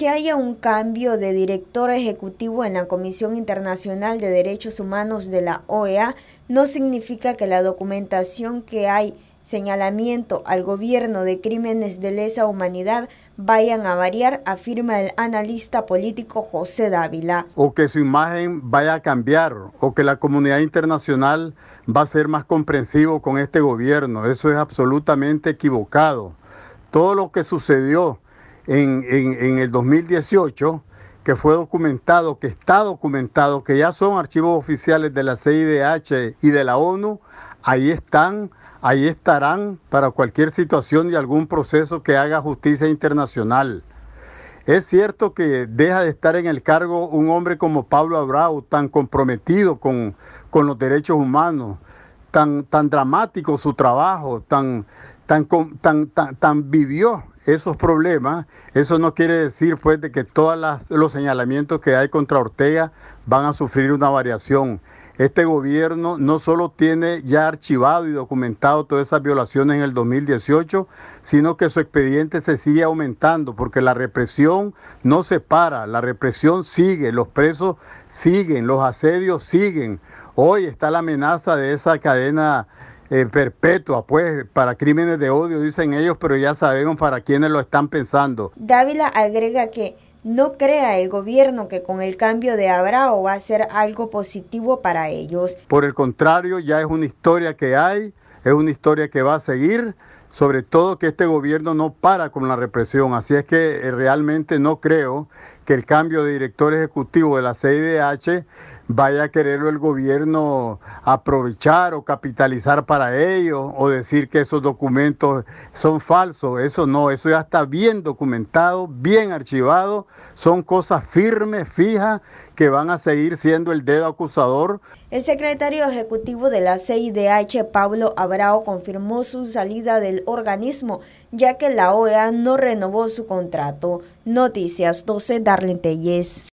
que haya un cambio de director ejecutivo en la Comisión Internacional de Derechos Humanos de la OEA no significa que la documentación que hay señalamiento al gobierno de crímenes de lesa humanidad vayan a variar, afirma el analista político José Dávila. O que su imagen vaya a cambiar, o que la comunidad internacional va a ser más comprensivo con este gobierno. Eso es absolutamente equivocado. Todo lo que sucedió en, el 2018 que fue documentado, que está documentado, que ya son archivos oficiales de la CIDH y de la ONU, ahí están, ahí estarán para cualquier situación y algún proceso que haga justicia internacional. Es cierto que deja de estar en el cargo un hombre como Pablo Abrao, tan comprometido con, los derechos humanos, tan, tan dramático su trabajo, tan, tan, tan, tan vivió esos problemas, eso no quiere decir pues de que todos los señalamientos que hay contra Ortega van a sufrir una variación. Este gobierno no solo tiene ya archivado y documentado todas esas violaciones en el 2018, sino que su expediente se sigue aumentando porque la represión no se para, la represión sigue, los presos siguen, los asedios siguen. Hoy está la amenaza de esa cadena perpetua, pues, para crímenes de odio, dicen ellos, pero ya sabemos para quiénes lo están pensando. Dávila agrega que no crea el gobierno que con el cambio de Abrao va a ser algo positivo para ellos. Por el contrario, ya es una historia que hay, es una historia que va a seguir, sobre todo que este gobierno no para con la represión, así es que eh, realmente no creo que el cambio de director ejecutivo de la CIDH vaya a quererlo el gobierno aprovechar o capitalizar para ello o decir que esos documentos son falsos. Eso no, eso ya está bien documentado, bien archivado, son cosas firmes, fijas, que van a seguir siendo el dedo acusador. El secretario ejecutivo de la CIDH, Pablo Abrao, confirmó su salida del organismo, ya que la OEA no renovó su contrato. Noticias 12, Darlene Telles.